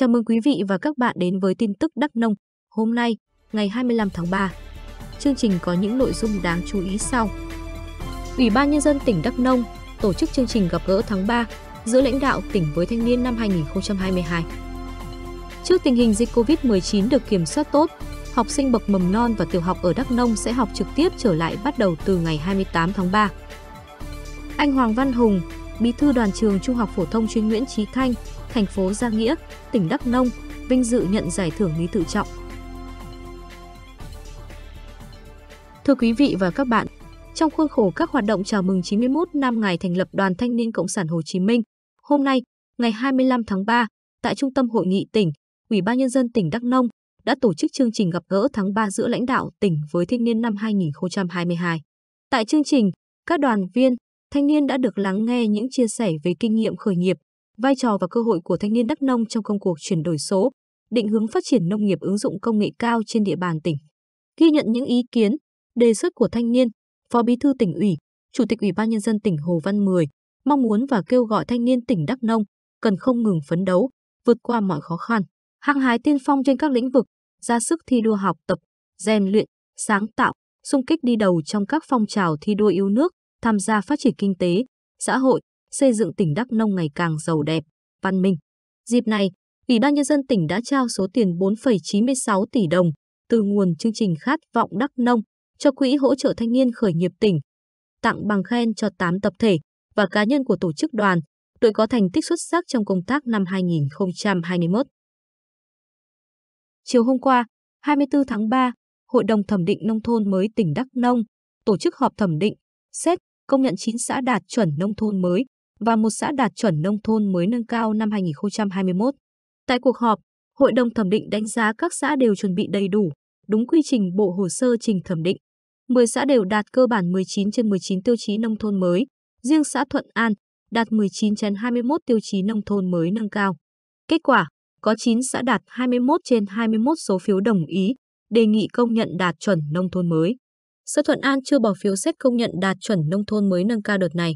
Chào mừng quý vị và các bạn đến với tin tức Đắk Nông hôm nay, ngày 25 tháng 3. Chương trình có những nội dung đáng chú ý sau. Ủy ban Nhân dân tỉnh Đắk Nông tổ chức chương trình gặp gỡ tháng 3 giữa lãnh đạo tỉnh với thanh niên năm 2022. Trước tình hình dịch COVID-19 được kiểm soát tốt, học sinh bậc mầm non và tiểu học ở Đắk Nông sẽ học trực tiếp trở lại bắt đầu từ ngày 28 tháng 3. Anh Hoàng Văn Hùng, Bí thư đoàn trường Trung học phổ thông chuyên Nguyễn Trí Thanh, thành phố Gia Nghĩa, tỉnh Đắk Nông vinh dự nhận giải thưởng Lý Tự Trọng. Thưa quý vị và các bạn, trong khuôn khổ các hoạt động chào mừng 91 năm ngày thành lập Đoàn Thanh niên Cộng sản Hồ Chí Minh, hôm nay, ngày 25 tháng 3, tại Trung tâm Hội nghị tỉnh, Ủy ban Nhân dân tỉnh Đắk Nông đã tổ chức chương trình gặp gỡ tháng 3 giữa lãnh đạo tỉnh với thanh niên năm 2022. Tại chương trình, các đoàn viên, thanh niên đã được lắng nghe những chia sẻ về kinh nghiệm khởi nghiệp, vai trò và cơ hội của thanh niên Đắk Nông trong công cuộc chuyển đổi số, định hướng phát triển nông nghiệp ứng dụng công nghệ cao trên địa bàn tỉnh. Ghi nhận những ý kiến, đề xuất của thanh niên, Phó Bí thư tỉnh ủy, Chủ tịch Ủy ban nhân dân tỉnh Hồ Văn Mười mong muốn và kêu gọi thanh niên tỉnh Đắk Nông cần không ngừng phấn đấu, vượt qua mọi khó khăn, hăng hái tiên phong trên các lĩnh vực, ra sức thi đua học tập, rèn luyện, sáng tạo, xung kích đi đầu trong các phong trào thi đua yêu nước, tham gia phát triển kinh tế, xã hội, xây dựng tỉnh Đắk Nông ngày càng giàu đẹp, văn minh. Dịp này, Ủy ban Nhân dân tỉnh đã trao số tiền 4,96 tỷ đồng từ nguồn chương trình Khát vọng Đắk Nông cho Quỹ hỗ trợ thanh niên khởi nghiệp tỉnh, tặng bằng khen cho 8 tập thể và cá nhân của tổ chức đoàn, đội có thành tích xuất sắc trong công tác năm 2021. Chiều hôm qua, 24 tháng 3, Hội đồng Thẩm định Nông thôn mới tỉnh Đắk Nông tổ chức họp thẩm định, xét công nhận 9 xã đạt chuẩn nông thôn mới và một xã đạt chuẩn nông thôn mới nâng cao năm 2021. Tại cuộc họp, Hội đồng thẩm định đánh giá các xã đều chuẩn bị đầy đủ, đúng quy trình bộ hồ sơ trình thẩm định. 10 xã đều đạt cơ bản 19 trên 19 tiêu chí nông thôn mới, riêng xã Thuận An đạt 19 trên 21 tiêu chí nông thôn mới nâng cao. Kết quả, có 9 xã đạt 21 trên 21 số phiếu đồng ý, đề nghị công nhận đạt chuẩn nông thôn mới. Xã Thuận An chưa bỏ phiếu xét công nhận đạt chuẩn nông thôn mới nâng cao đợt này.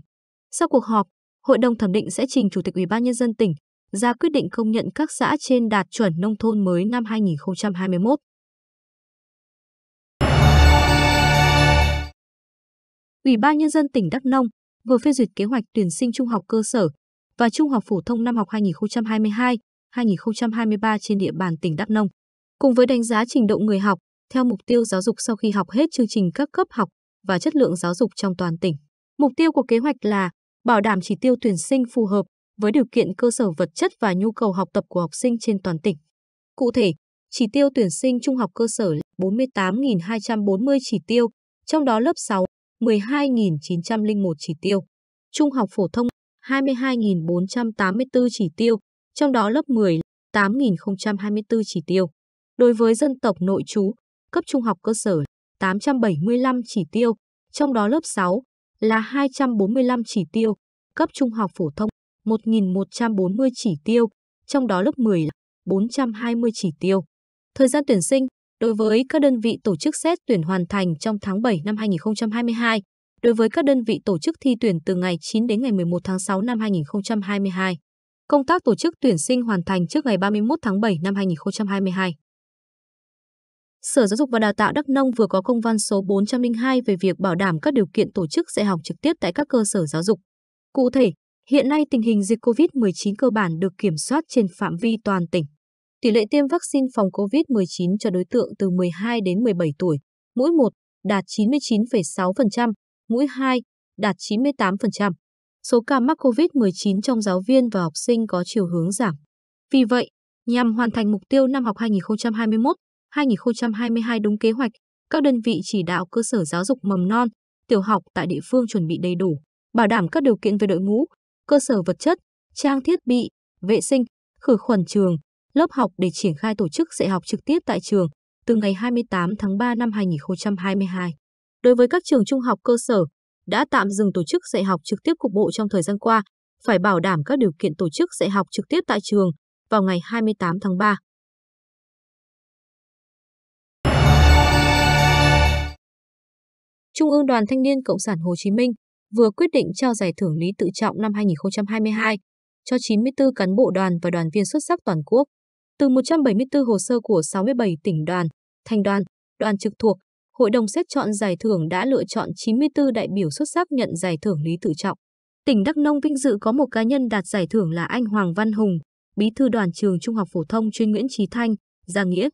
Sau cuộc họp, Hội đồng thẩm định sẽ trình Chủ tịch Ủy ban nhân dân tỉnh ra quyết định công nhận các xã trên đạt chuẩn nông thôn mới năm 2021. Ủy ban nhân dân tỉnh Đắk Nông vừa phê duyệt kế hoạch tuyển sinh trung học cơ sở và trung học phổ thông năm học 2022-2023 trên địa bàn tỉnh Đắk Nông, cùng với đánh giá trình độ người học theo mục tiêu giáo dục sau khi học hết chương trình các cấp học và chất lượng giáo dục trong toàn tỉnh. Mục tiêu của kế hoạch là bảo đảm chỉ tiêu tuyển sinh phù hợp với điều kiện cơ sở vật chất và nhu cầu học tập của học sinh trên toàn tỉnh. Cụ thể, chỉ tiêu tuyển sinh trung học cơ sở là 48.240 chỉ tiêu, trong đó lớp 6 12.901 chỉ tiêu, trung học phổ thông 22.484 chỉ tiêu, trong đó lớp 10 8.024 chỉ tiêu. Đối với dân tộc nội trú, cấp trung học cơ sở 875 chỉ tiêu, trong đó lớp 6 là 245 chỉ tiêu, cấp trung học phổ thông 1.140 chỉ tiêu, trong đó lớp 10 là 420 chỉ tiêu. Thời gian tuyển sinh đối với các đơn vị tổ chức xét tuyển hoàn thành trong tháng 7 năm 2022, đối với các đơn vị tổ chức thi tuyển từ ngày 9 đến ngày 11 tháng 6 năm 2022. Công tác tổ chức tuyển sinh hoàn thành trước ngày 31 tháng 7 năm 2022. Sở Giáo dục và Đào tạo Đắk Nông vừa có công văn số 402 về việc bảo đảm các điều kiện tổ chức dạy học trực tiếp tại các cơ sở giáo dục. Cụ thể, hiện nay tình hình dịch COVID-19 cơ bản được kiểm soát trên phạm vi toàn tỉnh. Tỷ lệ tiêm vaccine phòng COVID-19 cho đối tượng từ 12 đến 17 tuổi, mũi 1 đạt 99,6%, mũi 2 đạt 98%. Số ca mắc COVID-19 trong giáo viên và học sinh có chiều hướng giảm. Vì vậy, nhằm hoàn thành mục tiêu năm học 2021, 2022 đúng kế hoạch, các đơn vị chỉ đạo cơ sở giáo dục mầm non, tiểu học tại địa phương chuẩn bị đầy đủ, bảo đảm các điều kiện về đội ngũ, cơ sở vật chất, trang thiết bị, vệ sinh, khử khuẩn trường, lớp học để triển khai tổ chức dạy học trực tiếp tại trường từ ngày 28 tháng 3 năm 2022. Đối với các trường trung học cơ sở đã tạm dừng tổ chức dạy học trực tiếp cục bộ trong thời gian qua, phải bảo đảm các điều kiện tổ chức dạy học trực tiếp tại trường vào ngày 28 tháng 3. Trung ương Đoàn Thanh niên Cộng sản Hồ Chí Minh vừa quyết định trao giải thưởng Lý Tự Trọng năm 2022 cho 94 cán bộ đoàn và đoàn viên xuất sắc toàn quốc. Từ 174 hồ sơ của 67 tỉnh đoàn, thành đoàn, đoàn trực thuộc, Hội đồng xét chọn giải thưởng đã lựa chọn 94 đại biểu xuất sắc nhận giải thưởng Lý Tự Trọng. Tỉnh Đắk Nông vinh dự có một cá nhân đạt giải thưởng là anh Hoàng Văn Hùng, bí thư đoàn trường Trung học phổ thông chuyên Nguyễn Trí Thanh, Gia Nghĩa.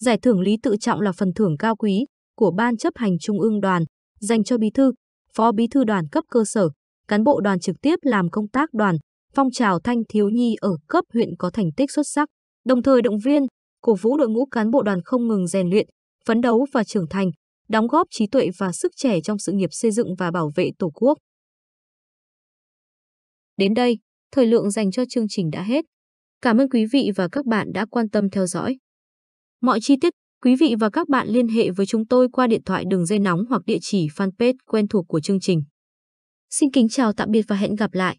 Giải thưởng Lý Tự Trọng là phần thưởng cao quý của Ban chấp hành Trung ương đoàn, dành cho bí thư, phó bí thư đoàn cấp cơ sở, cán bộ đoàn trực tiếp làm công tác đoàn, phong trào thanh thiếu nhi ở cấp huyện có thành tích xuất sắc, đồng thời động viên, cổ vũ đội ngũ cán bộ đoàn không ngừng rèn luyện, phấn đấu và trưởng thành, đóng góp trí tuệ và sức trẻ trong sự nghiệp xây dựng và bảo vệ Tổ quốc. Đến đây, thời lượng dành cho chương trình đã hết. Cảm ơn quý vị và các bạn đã quan tâm theo dõi. Mọi chi tiết Quý vị và các bạn liên hệ với chúng tôi qua điện thoại đường dây nóng hoặc địa chỉ fanpage quen thuộc của chương trình. Xin kính chào tạm biệt và hẹn gặp lại!